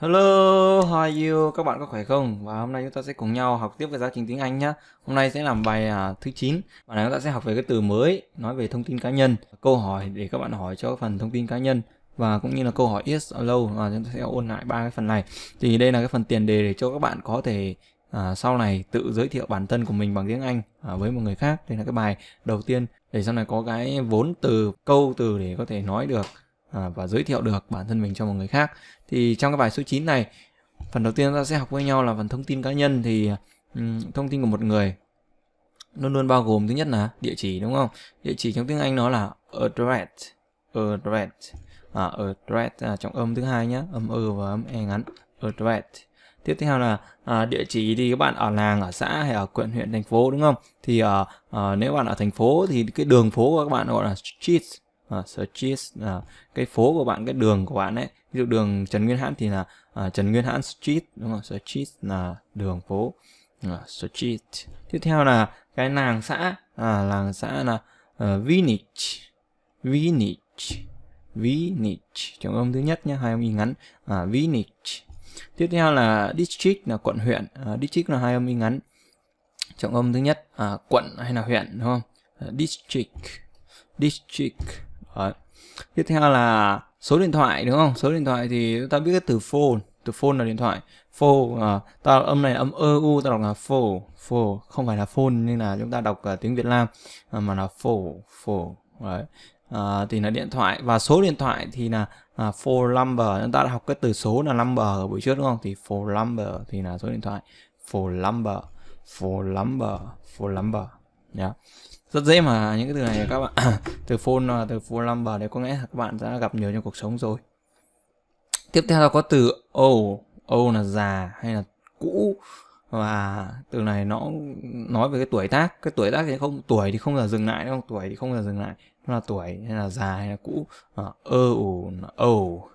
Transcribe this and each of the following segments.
Hello, how you? Các bạn có khỏe không? Và hôm nay chúng ta sẽ cùng nhau học tiếp về giáo trình tiếng Anh nhé. Hôm nay sẽ làm bài à, thứ 9. Bài này chúng ta sẽ học về cái từ mới, nói về thông tin cá nhân. Câu hỏi để các bạn hỏi cho phần thông tin cá nhân và cũng như là câu hỏi yes or no và chúng ta sẽ ôn lại ba cái phần này. Thì đây là cái phần tiền đề để cho các bạn có thể à, sau này tự giới thiệu bản thân của mình bằng tiếng Anh à, với một người khác. Đây là cái bài đầu tiên để sau này có cái vốn từ, câu từ để có thể nói được À, và giới thiệu được bản thân mình cho một người khác thì trong cái bài số 9 này phần đầu tiên ta sẽ học với nhau là phần thông tin cá nhân thì thông tin của một người luôn luôn bao gồm thứ nhất là địa chỉ đúng không địa chỉ trong tiếng anh nó là address address à, address là trọng âm thứ hai nhé âm ơ và âm e ngắn address tiếp theo là à, địa chỉ thì các bạn ở làng ở xã hay ở quận huyện thành phố đúng không thì à, à, nếu bạn ở thành phố thì cái đường phố của các bạn gọi là street Ờ, searches là ờ, cái phố của bạn cái đường của bạn ấy ví dụ đường Trần Nguyên Hãn thì là à, Trần Nguyên Hãn street đúng không searches là đường phố à, street tiếp theo là cái làng xã à, làng xã là uh, village village village chống âm thứ nhất nhé hai âm y ngắn à, village tiếp theo là district là quận huyện à, district là hai âm y ngắn trọng âm thứ nhất à, quận hay là huyện đúng không à, district district Đấy. Tiếp theo là số điện thoại đúng không? Số điện thoại thì ta biết cái từ phone, từ phone là điện thoại. Phone à, ta đọc âm này âm ơ u ta đọc là phổ, phổ không phải là phone nhưng là chúng ta đọc uh, tiếng Việt Nam à, mà là phổ, phổ. Đấy. À, thì là điện thoại và số điện thoại thì là à, phone number chúng ta đã học cái từ số là number ở buổi trước đúng không? Thì phone number thì là số điện thoại. Phone number, phone number, phone number. Yeah rất dễ mà những cái từ này các bạn từ phone à, từ phone number đấy có nghĩa là các bạn đã gặp nhiều trong cuộc sống rồi tiếp theo là có từ old old là già hay là cũ và từ này nó nói về cái tuổi tác cái tuổi tác thì không tuổi thì không là dừng lại đúng không tuổi thì không là dừng lại nó là tuổi hay là già hay là cũ ờ, ơ ủ ầu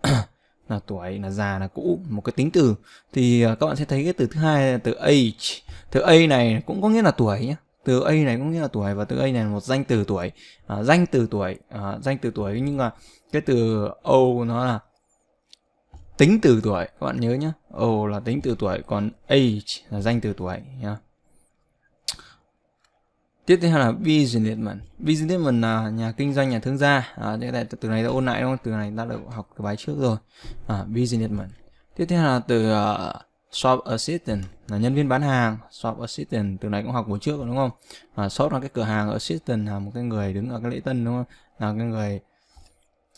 ờ, là tuổi là già là cũ một cái tính từ thì à, các bạn sẽ thấy cái từ thứ hai là từ age từ a này cũng có nghĩa là tuổi nhé từ a này cũng nghĩa là tuổi và từ a này là một danh từ tuổi à, danh từ tuổi à, danh từ tuổi nhưng mà cái từ o nó là tính từ tuổi các bạn nhớ nhé o là tính từ tuổi còn age là danh từ tuổi nhá tiếp theo là businessman businessman là nhà kinh doanh nhà thương gia à, này từ này ta ôn lại đúng không từ này ta được học từ bài trước rồi à, businessman tiếp theo là từ uh, shop assistant là nhân viên bán hàng shop assistant từ này cũng học buổi trước đúng không và shop là cái cửa hàng assistant là một cái người đứng ở cái lễ tân đúng không là cái người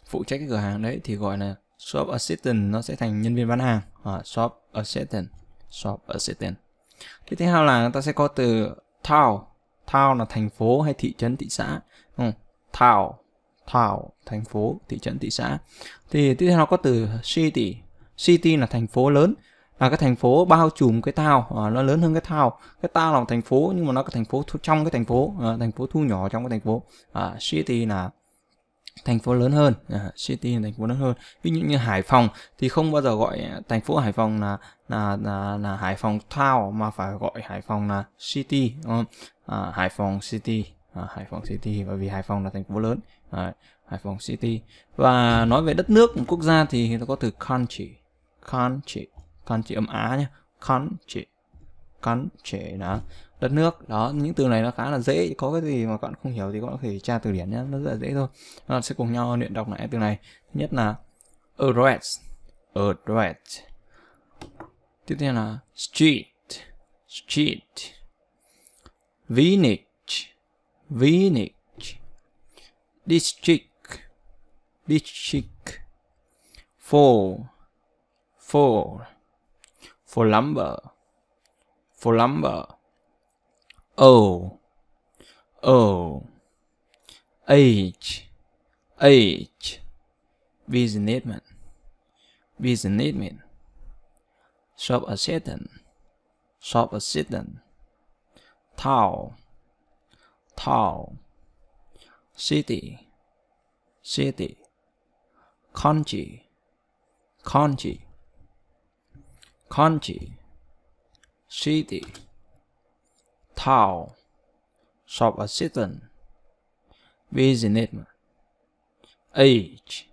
phụ trách cái cửa hàng đấy thì gọi là shop assistant nó sẽ thành nhân viên bán hàng à, shop assistant shop assistant thế tiếp theo là người ta sẽ có từ town town là thành phố hay thị trấn thị xã không town town thành phố thị trấn thị xã thì tiếp theo nó có từ city city là thành phố lớn là cái thành phố bao trùm cái tao à, nó lớn hơn cái tao cái tao là một thành phố nhưng mà nó là thành phố thu, trong cái thành phố à, thành phố thu nhỏ trong cái thành phố à, city là thành phố lớn hơn à, city là thành phố lớn hơn ví dụ như hải phòng thì không bao giờ gọi à, thành phố hải phòng là là là, là hải phòng town mà phải gọi hải phòng là city à, hải phòng city à, hải phòng city bởi vì hải phòng là thành phố lớn à, hải phòng city và nói về đất nước một quốc gia thì nó có từ country country con chị âm á nhá, con chị, con chị đó đất nước đó những từ này nó khá là dễ có cái gì mà các bạn không hiểu thì các bạn có thể tra từ điển nhé nó rất là dễ thôi các bạn sẽ cùng nhau luyện đọc lại từ này thứ nhất là address address tiếp theo là street street village village district district four four for lumber, for lumber. O, oh. O, oh. H, H, businessman, businessman, shop assistant, shop assistant, tall, tall, city, city, country, country. county, city, town, shop assistant, businessman, age,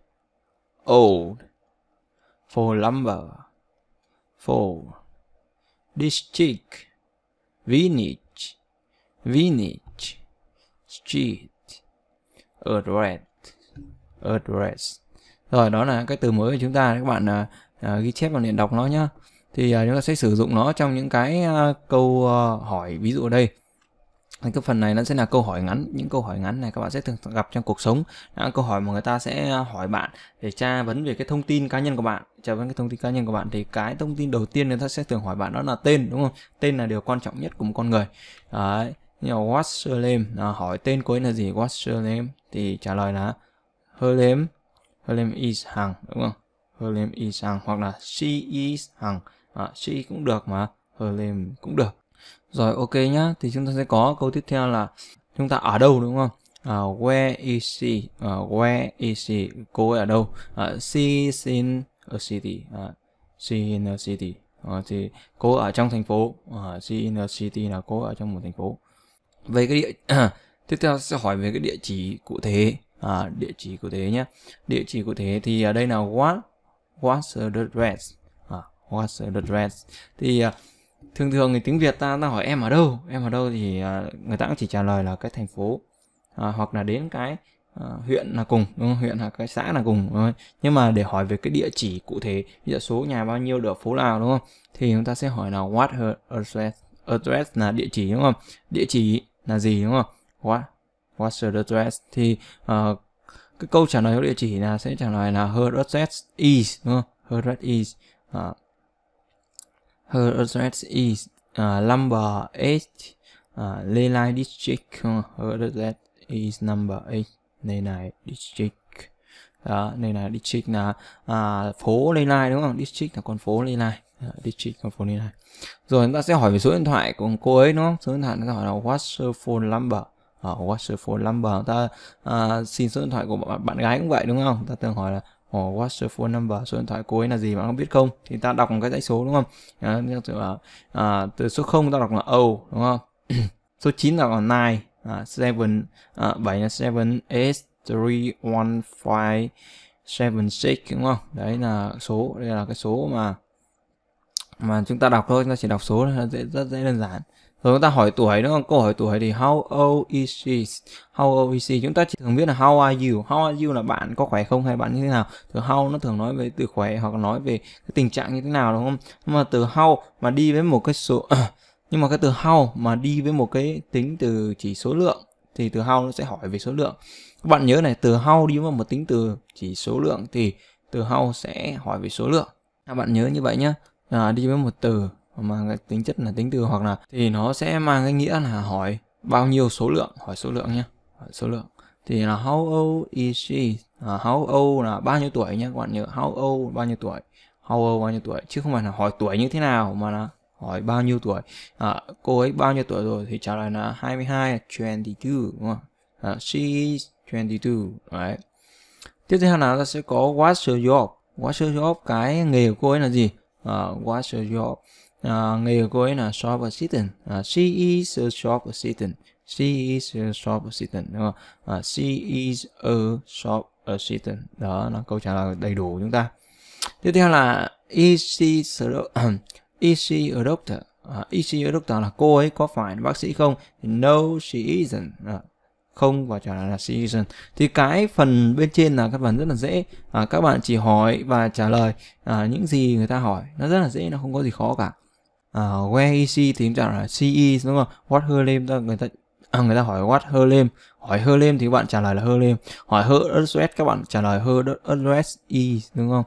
old, phone number, phone, district, village, village, street, address, address. Rồi đó là cái từ mới của chúng ta các bạn à, à ghi chép và luyện đọc nó nhé thì à, chúng ta sẽ sử dụng nó trong những cái à, câu à, hỏi ví dụ ở đây thì cái phần này nó sẽ là câu hỏi ngắn những câu hỏi ngắn này các bạn sẽ thường gặp trong cuộc sống là câu hỏi mà người ta sẽ hỏi bạn để tra vấn về cái thông tin cá nhân của bạn tra vấn cái thông tin cá nhân của bạn thì cái thông tin đầu tiên người ta sẽ thường hỏi bạn đó là tên đúng không tên là điều quan trọng nhất của một con người đấy như là what's your name à, hỏi tên cô ấy là gì what's your name thì trả lời là her name her name is hằng đúng không her name is hằng hoặc là she is hằng à, ờ, she cũng được mà her cũng được rồi ok nhá thì chúng ta sẽ có câu tiếp theo là chúng ta ở đâu đúng không à, where is she à, where is she cô ấy ở đâu à, she's in a city à, she in a city à, thì cô ở trong thành phố à, she in a city là cô ở trong một thành phố về cái địa tiếp theo sẽ hỏi về cái địa chỉ cụ thể à, địa chỉ cụ thể nhé địa chỉ cụ thể thì ở đây là what what's the address what's the dress thì à, thường thường thì tiếng việt ta ta hỏi em ở đâu em ở đâu thì à, người ta cũng chỉ trả lời là cái thành phố uh, hoặc là đến cái uh, huyện là cùng đúng không? huyện là cái xã là cùng đúng không? nhưng mà để hỏi về cái địa chỉ cụ thể ví dụ số nhà bao nhiêu được phố nào đúng không thì chúng ta sẽ hỏi là what her address address là địa chỉ đúng không địa chỉ là gì đúng không what what's her address thì uh, cái câu trả lời của địa chỉ là sẽ trả lời là her address is đúng không her address is à, her address is uh, number 8 uh, Lelai district her address is number 8 Lelai district đó đây là district là à, phố Lê Lai đúng không district là con phố Lê Lai à, district con phố Lê Lai rồi chúng ta sẽ hỏi về số điện thoại của cô ấy đúng không số điện thoại chúng ta hỏi là what's her phone number ở what's your phone number Chúng ta uh, xin số điện thoại của bạn, bạn gái cũng vậy đúng không Chúng ta thường hỏi là or what's your phone number số điện thoại cuối là gì mà không biết không thì ta đọc một cái dãy số đúng không à, là, à, từ số 0 ta đọc là o đúng không số 9 là còn là nine à, seven à, 7 là seven eight three one five seven six đúng không đấy là số đây là cái số mà mà chúng ta đọc thôi chúng ta chỉ đọc số là dễ, rất dễ đơn giản rồi chúng ta hỏi tuổi đúng không? Câu hỏi tuổi thì how old is she? How old is she? Chúng ta chỉ thường biết là how are you? How are you là bạn có khỏe không hay bạn như thế nào? Từ how nó thường nói về từ khỏe hoặc nói về cái tình trạng như thế nào đúng không? Nhưng mà từ how mà đi với một cái số nhưng mà cái từ how mà đi với một cái tính từ chỉ số lượng thì từ how nó sẽ hỏi về số lượng. Các bạn nhớ này, từ how đi với một tính từ chỉ số lượng thì từ how sẽ hỏi về số lượng. Các bạn nhớ như vậy nhé. À, đi với một từ mang cái tính chất là tính từ hoặc là thì nó sẽ mang cái nghĩa là hỏi bao nhiêu số lượng hỏi số lượng nhé hỏi số lượng thì là how old is she à, how old là bao nhiêu tuổi nhé các bạn nhớ how old bao nhiêu tuổi how old bao nhiêu tuổi chứ không phải là hỏi tuổi như thế nào mà là hỏi bao nhiêu tuổi à, cô ấy bao nhiêu tuổi rồi thì trả lời là 22 22 đúng không à, she is 22 đấy tiếp theo là ta sẽ có what's your job what's your job cái nghề của cô ấy là gì à, what's your job uh, ờ, nghề của cô ấy là shop assistant uh, she is a shop assistant she is a shop assistant đúng không uh, she is a shop assistant đó là câu trả lời đầy đủ của chúng ta tiếp theo là is she is she a doctor uh, is she a doctor là cô ấy có phải bác sĩ không no she isn't uh, không và trả lời là she isn't thì cái phần bên trên là các phần rất là dễ à, các bạn chỉ hỏi và trả lời à, những gì người ta hỏi nó rất là dễ nó không có gì khó cả uh, where is she thì chúng ta là she is đúng không what her name ta người ta à, người ta hỏi what her name hỏi her name thì bạn trả lời là her name hỏi her address các bạn trả lời her address is đúng không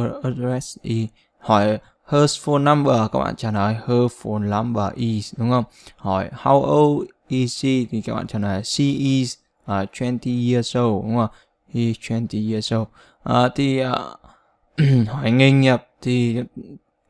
her address is hỏi her phone number các bạn trả lời her phone number is đúng không hỏi how old is she thì các bạn trả lời she is uh, à, 20 years old đúng không he 20 years old uh, thì uh, hỏi nghề nghiệp thì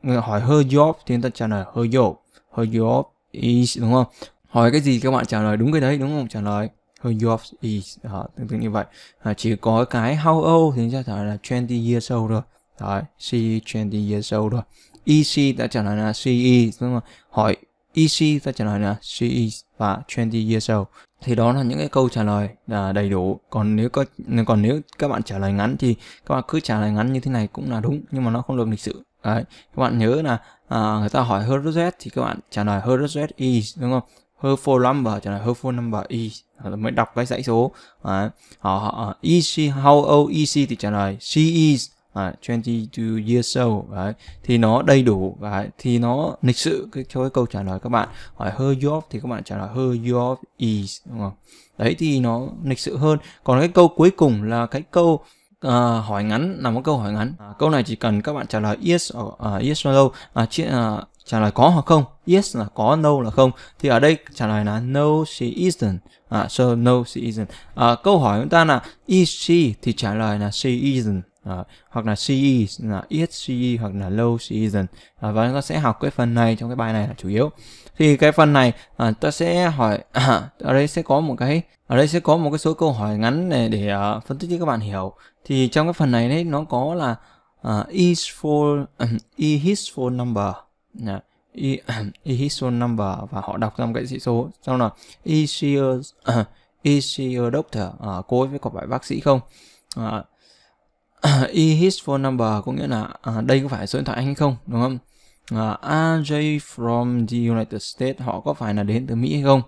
người hỏi her job thì người ta trả lời her job her job is đúng không hỏi cái gì các bạn trả lời đúng cái đấy đúng không trả lời her job is đó, tương tự như vậy à, chỉ có cái how old thì chúng ta trả là 20 years old rồi đấy she 20 years old rồi EC ta trả lời là she is đúng không hỏi EC ta trả lời là she is e e và 20 years old thì đó là những cái câu trả lời là đầy đủ còn nếu có còn nếu các bạn trả lời ngắn thì các bạn cứ trả lời ngắn như thế này cũng là đúng nhưng mà nó không được lịch sự Đấy, các bạn nhớ là à, người ta hỏi her Z thì các bạn trả lời her Z is đúng không? Her phone number trả lời her phone number is mới đọc cái dãy số. Đấy, họ, họ is she how old is she thì trả lời she is à, 22 years old đấy. thì nó đầy đủ và thì nó lịch sự cái, cho cái câu trả lời các bạn hỏi her job thì các bạn trả lời her job is đúng không đấy thì nó lịch sự hơn còn cái câu cuối cùng là cái câu uh, hỏi ngắn là một câu hỏi ngắn à, câu này chỉ cần các bạn trả lời yes or, uh, yes or no à, chị, uh, trả lời có hoặc không yes là có no là không thì ở đây trả lời là no she isn't à, so no she isn't à, câu hỏi chúng ta là is she thì trả lời là she isn't à, hoặc là she is là is she hoặc là no she isn't à, và chúng ta sẽ học cái phần này trong cái bài này là chủ yếu thì cái phần này à, ta sẽ hỏi à, ở đây sẽ có một cái ở đây sẽ có một cái số câu hỏi ngắn này để uh, phân tích cho các bạn hiểu thì trong cái phần này đấy nó có là uh, is for um, e, e his phone number yeah. Dạ, e, um, e his phone number và họ đọc ra một cái sĩ số sau là is she a, uh, is she a doctor uh, cô ấy có phải bác sĩ không uh, uh, e his phone number có nghĩa là uh, đây có phải số điện thoại anh hay không đúng không uh, are they from the United States họ có phải là đến từ Mỹ hay không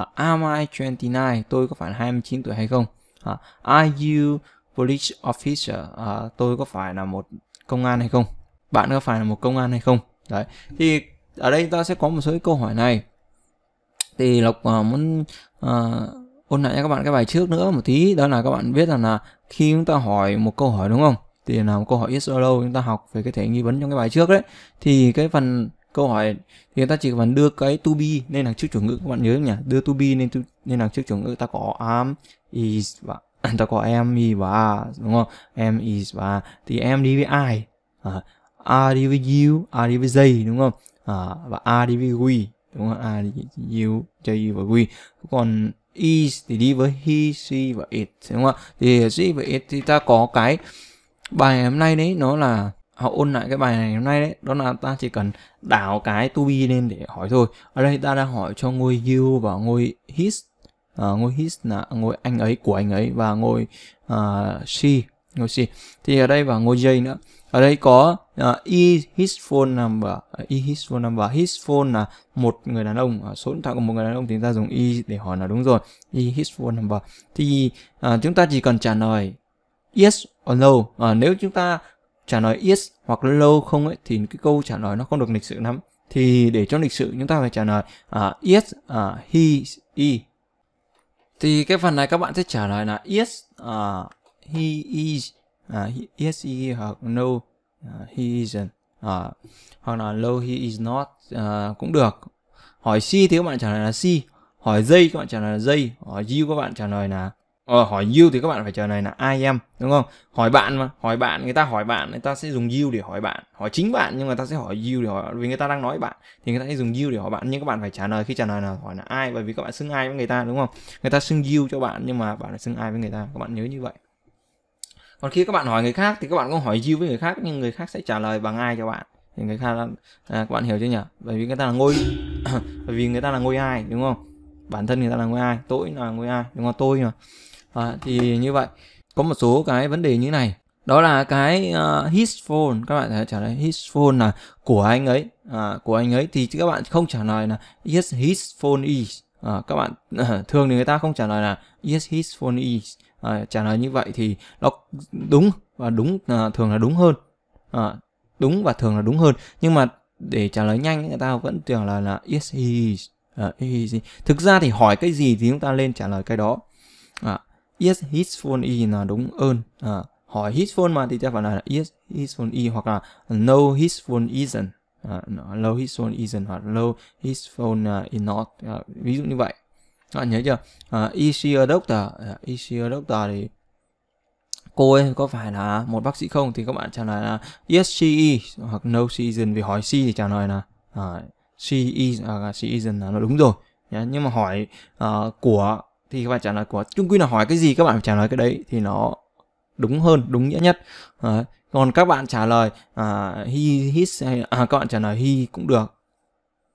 uh, am I 29 tôi có phải 29 tuổi hay không uh, are you police officer à, tôi có phải là một công an hay không bạn có phải là một công an hay không đấy thì ở đây ta sẽ có một số câu hỏi này thì lộc uh, muốn uh, ôn lại cho các bạn cái bài trước nữa một tí đó là các bạn biết rằng là khi chúng ta hỏi một câu hỏi đúng không thì là một câu hỏi yes or no chúng ta học về cái thể nghi vấn trong cái bài trước đấy thì cái phần câu hỏi thì người ta chỉ cần đưa cái to be nên là trước chủ ngữ các bạn nhớ nhỉ đưa to be nên to, nên là trước chủ ngữ ta có am is và ta có em gì và đúng không em is và thì em đi với ai à, A đi với you A đi với they đúng không à, và A đi với we đúng không I đi với you cho you và we còn is thì đi với he she và it đúng không thì she và it thì ta có cái bài hôm nay đấy nó là họ ôn lại cái bài này hôm nay đấy đó là ta chỉ cần đảo cái to be lên để hỏi thôi ở đây ta đang hỏi cho ngôi you và ngôi his uh, ngôi his là ngôi anh ấy của anh ấy và ngôi uh, ờ, she ngôi she thì ở đây và ngôi j nữa ở đây có uh, e his phone number uh, e his phone number his phone là một người đàn ông uh, số điện thoại của một người đàn ông thì chúng ta dùng e để hỏi là đúng rồi e his phone number thì uh, chúng ta chỉ cần trả lời yes or no uh, nếu chúng ta trả lời yes hoặc no không ấy thì cái câu trả lời nó không được lịch sự lắm thì để cho lịch sự chúng ta phải trả lời uh, yes uh, he he thì cái phần này các bạn sẽ trả lời là yes uh, he is uh, he, yes he hoặc no uh, he isn't uh, hoặc là no he is not uh, cũng được hỏi she thì các bạn trả lời là she hỏi dây các bạn trả lời là dây hỏi you các bạn trả lời là ờ, hỏi you thì các bạn phải chờ này là I am đúng không hỏi bạn mà hỏi bạn người ta hỏi bạn người ta sẽ dùng you để hỏi bạn hỏi chính bạn nhưng mà ta sẽ hỏi you để hỏi vì người ta đang nói bạn thì người ta sẽ dùng you để hỏi bạn nhưng các bạn phải trả lời khi trả lời là hỏi là ai bởi vì các bạn xưng ai với người ta đúng không người ta xưng you cho bạn nhưng mà bạn lại xưng ai với người ta các bạn nhớ như vậy còn khi các bạn hỏi người khác thì các bạn cũng hỏi you với người khác nhưng người khác sẽ trả lời bằng ai cho bạn thì người khác là, à, các bạn hiểu chưa nhỉ bởi vì người ta là ngôi bởi vì người ta là ngôi ai đúng không bản thân người ta là ngôi ai tôi là ngôi ai đúng không tôi mà à, thì như vậy có một số cái vấn đề như này đó là cái uh, his phone các bạn trả lời his phone là của anh ấy à, của anh ấy thì các bạn không trả lời là yes his phone is à, các bạn thường thì người ta không trả lời là yes his phone is à, trả lời như vậy thì nó đúng và đúng uh, thường là đúng hơn à, đúng và thường là đúng hơn nhưng mà để trả lời nhanh người ta vẫn tưởng là là yes he is. Uh, he is thực ra thì hỏi cái gì thì chúng ta lên trả lời cái đó à, Yes, his phone is e là đúng ơn à, hỏi his phone mà thì ta phải là yes, his phone is e hoặc là no his phone isn't à, no his phone isn't hoặc no his phone uh, is not à, ví dụ như vậy các bạn nhớ chưa à, is she a doctor à, is she a doctor thì cô ấy có phải là một bác sĩ không thì các bạn trả lời là yes she is hoặc no she isn't vì hỏi she thì trả lời là à, she is hoặc là she isn't là nó đúng rồi nhá. nhưng mà hỏi uh, của thì các bạn trả lời của chung quy là hỏi cái gì các bạn phải trả lời cái đấy thì nó đúng hơn đúng nghĩa nhất à, còn các bạn trả lời à, he his hay à, các bạn trả lời he cũng được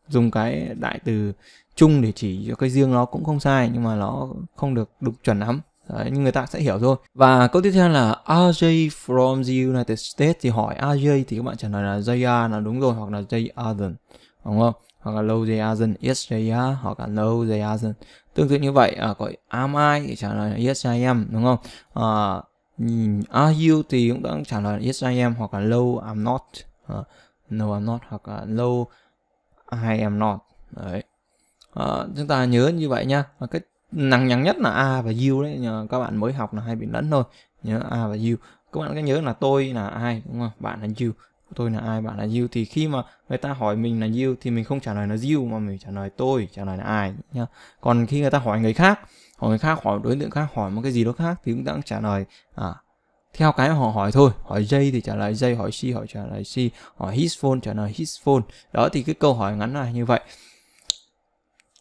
dùng cái đại từ chung để chỉ cho cái riêng nó cũng không sai nhưng mà nó không được đúng chuẩn lắm Đấy, nhưng người ta sẽ hiểu thôi và câu tiếp theo là RJ from the United States thì hỏi RJ thì các bạn trả lời là JR là đúng rồi hoặc là J Arden đúng không hoặc là no they aren't yes they are hoặc là no they aren't tương tự như vậy à, có am I thì trả lời là yes I am đúng không à, are you thì cũng đang trả lời là yes I am hoặc là no I'm not à, no I'm not hoặc là no I am not đấy à, chúng ta nhớ như vậy nha à, cái nặng nhằn nhất là a và you đấy nhờ các bạn mới học là hay bị lẫn thôi nhớ a và you các bạn có nhớ là tôi là ai đúng không bạn là you tôi là ai bạn là you thì khi mà người ta hỏi mình là you thì mình không trả lời là you mà mình trả lời tôi trả lời là ai nhá còn khi người ta hỏi người khác hỏi người khác hỏi đối tượng khác hỏi một cái gì đó khác thì chúng ta cũng trả lời à theo cái họ hỏi thôi hỏi dây thì trả lời dây hỏi she hỏi trả lời she hỏi his phone trả lời his phone đó thì cái câu hỏi ngắn là như vậy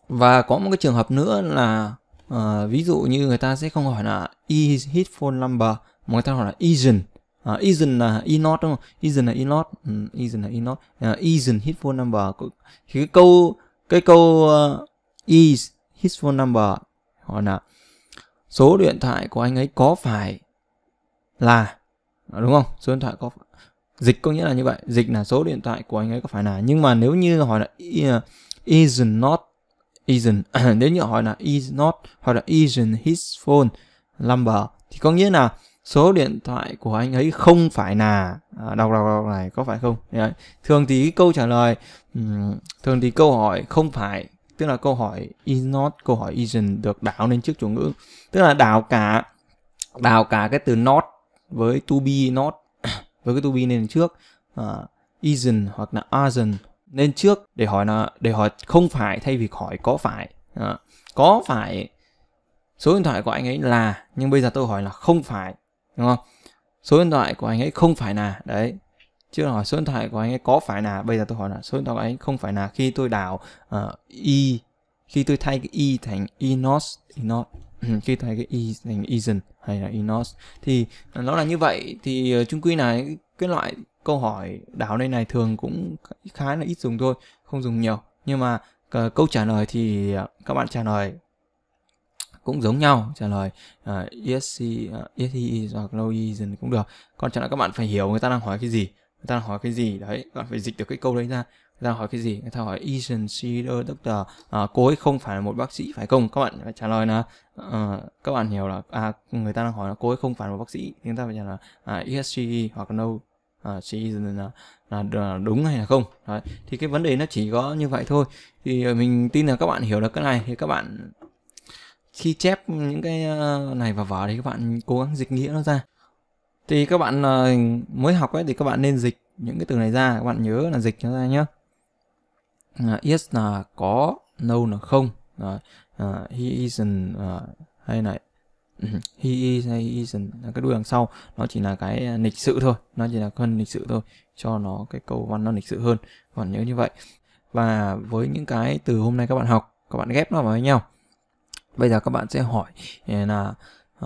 và có một cái trường hợp nữa là uh, ví dụ như người ta sẽ không hỏi là is his phone number mà người ta hỏi là isn't uh, à, isn't là is not đúng không isn't là is not um, ừ, isn't là is not uh, à, isn't his phone number thì cái câu cái câu uh, is his phone number hỏi là số điện thoại của anh ấy có phải là đúng không số điện thoại có dịch có nghĩa là như vậy dịch là số điện thoại của anh ấy có phải là nhưng mà nếu như hỏi là uh, not isn't nếu như hỏi là is not hoặc là isn't his phone number thì có nghĩa là số điện thoại của anh ấy không phải là à, đọc đọc đọc này có phải không Đấy. thường thì câu trả lời um, thường thì câu hỏi không phải tức là câu hỏi is not câu hỏi isn't được đảo lên trước chủ ngữ tức là đảo cả đảo cả cái từ not với to be not với cái to be lên trước uh, isn't hoặc là aren't lên trước để hỏi là để hỏi không phải thay vì hỏi có phải uh, có phải số điện thoại của anh ấy là nhưng bây giờ tôi hỏi là không phải đúng không số điện thoại của anh ấy không phải là đấy chứ hỏi số điện thoại của anh ấy có phải là bây giờ tôi hỏi là số điện thoại của anh ấy không phải là khi tôi đảo uh, ờ, y khi tôi thay cái y thành inos inos khi thay cái y thành isn hay là inos thì ờ, nó là như vậy thì ờ, chung quy là cái loại câu hỏi đảo đây này thường cũng khá là ít dùng thôi không dùng nhiều nhưng mà câu trả lời thì các bạn trả lời cũng giống nhau trả lời uh, ờ, ESC, uh, ờ, ESE hoặc no reason cũng được còn chẳng là các bạn phải hiểu người ta đang hỏi cái gì người ta đang hỏi cái gì đấy các bạn phải dịch được cái câu đấy ra người ta hỏi cái gì người ta hỏi isn't e she doctor à, cô ấy không phải là một bác sĩ phải không các bạn phải trả lời là uh, các bạn hiểu là à, người ta đang hỏi là cô ấy không phải là một bác sĩ thì người ta phải trả lời là uh, à, yes hoặc no uh, she là, là, là đúng hay là không đấy. thì cái vấn đề nó chỉ có như vậy thôi thì mình tin là các bạn hiểu được cái này thì các bạn khi chép những cái ờ, này vào vở thì các bạn cố gắng dịch nghĩa nó ra thì các bạn ờ, mới học ấy thì các bạn nên dịch những cái từ này ra các bạn nhớ là dịch nó ra nhé yes là có no là không uh, he isn't uh, hay là he is hay he isn't cái đuôi đằng sau nó chỉ là cái lịch sự thôi nó chỉ là cân lịch sự thôi cho nó cái câu văn nó lịch sự hơn còn nhớ như vậy và với những cái từ hôm nay các bạn học các bạn ghép nó vào với nhau bây giờ các bạn sẽ hỏi ờ, là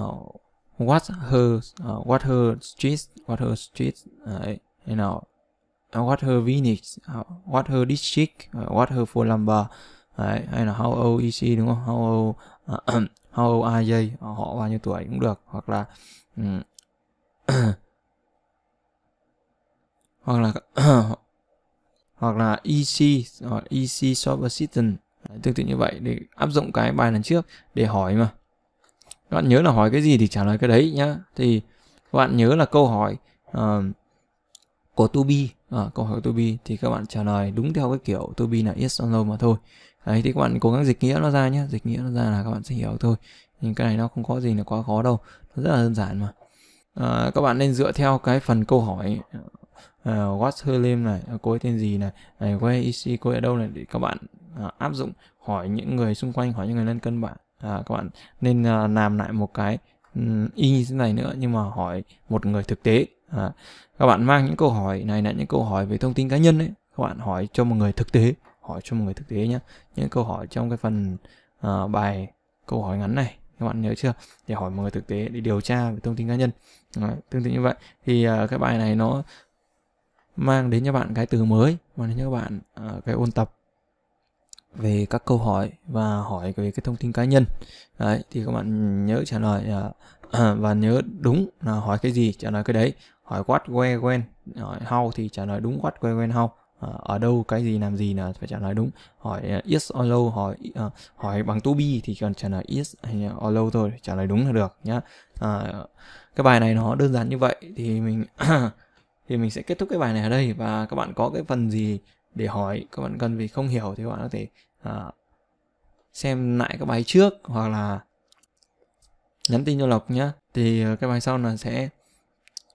uh, what her uh, what her street what her street đấy thế nào what her village uh, what her district uh, what her phone number đấy hay là how old is she đúng không how old uh, how old are they họ bao nhiêu tuổi cũng được hoặc là um, hoặc là hoặc là EC or EC shop assistant Đấy, tương tự như vậy để áp dụng cái bài lần trước để hỏi mà các bạn nhớ là hỏi cái gì thì trả lời cái đấy nhá thì các bạn nhớ là câu hỏi uh, của to à, ờ, câu hỏi to be thì các bạn trả lời đúng theo cái kiểu to là yes or no mà thôi đấy thì các bạn cố gắng dịch nghĩa nó ra nhé dịch nghĩa nó ra là các bạn sẽ hiểu thôi nhưng cái này nó không có gì là quá khó đâu nó rất là đơn giản mà à, các bạn nên dựa theo cái phần câu hỏi uh, what's her name này cô ấy tên gì này, này where is she cô ấy ở đâu này để các bạn à, áp dụng hỏi những người xung quanh hỏi những người lên cân bạn à, các bạn nên à, làm lại một cái y như thế này nữa nhưng mà hỏi một người thực tế à, các bạn mang những câu hỏi này là những câu hỏi về thông tin cá nhân đấy các bạn hỏi cho một người thực tế hỏi cho một người thực tế nhé những câu hỏi trong cái phần à, bài câu hỏi ngắn này các bạn nhớ chưa để hỏi một người thực tế để điều tra về thông tin cá nhân Đấy, tương tự như vậy thì uh, cái bài này nó mang đến cho bạn cái từ mới mang đến cho bạn uh, cái ôn tập về các câu hỏi và hỏi về cái thông tin cá nhân đấy thì các bạn nhớ trả lời à, và nhớ đúng là hỏi cái gì trả lời cái đấy hỏi what where when hỏi how thì trả lời đúng what where when how à, ở đâu cái gì làm gì là phải trả lời đúng hỏi uh, yes or no hỏi uh, hỏi bằng to be thì cần trả lời yes hay or no thôi trả lời đúng là được nhá à, cái bài này nó đơn giản như vậy thì mình thì mình sẽ kết thúc cái bài này ở đây và các bạn có cái phần gì để hỏi các bạn cần vì không hiểu thì các bạn có thể à, xem lại các bài trước hoặc là nhắn tin cho lộc nhé thì à, cái bài sau là sẽ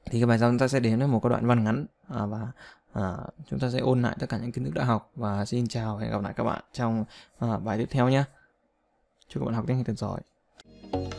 thì cái bài sau chúng ta sẽ đến với một cái đoạn văn ngắn à, và à, chúng ta sẽ ôn lại tất cả những kiến thức đã học và xin chào hẹn gặp lại các bạn trong à, bài tiếp theo nhé chúc các bạn học tiếng anh thật giỏi